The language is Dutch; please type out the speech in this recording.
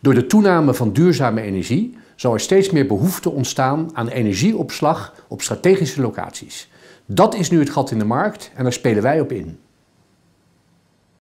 Door de toename van duurzame energie zal er steeds meer behoefte ontstaan aan energieopslag op strategische locaties. Dat is nu het gat in de markt en daar spelen wij op in.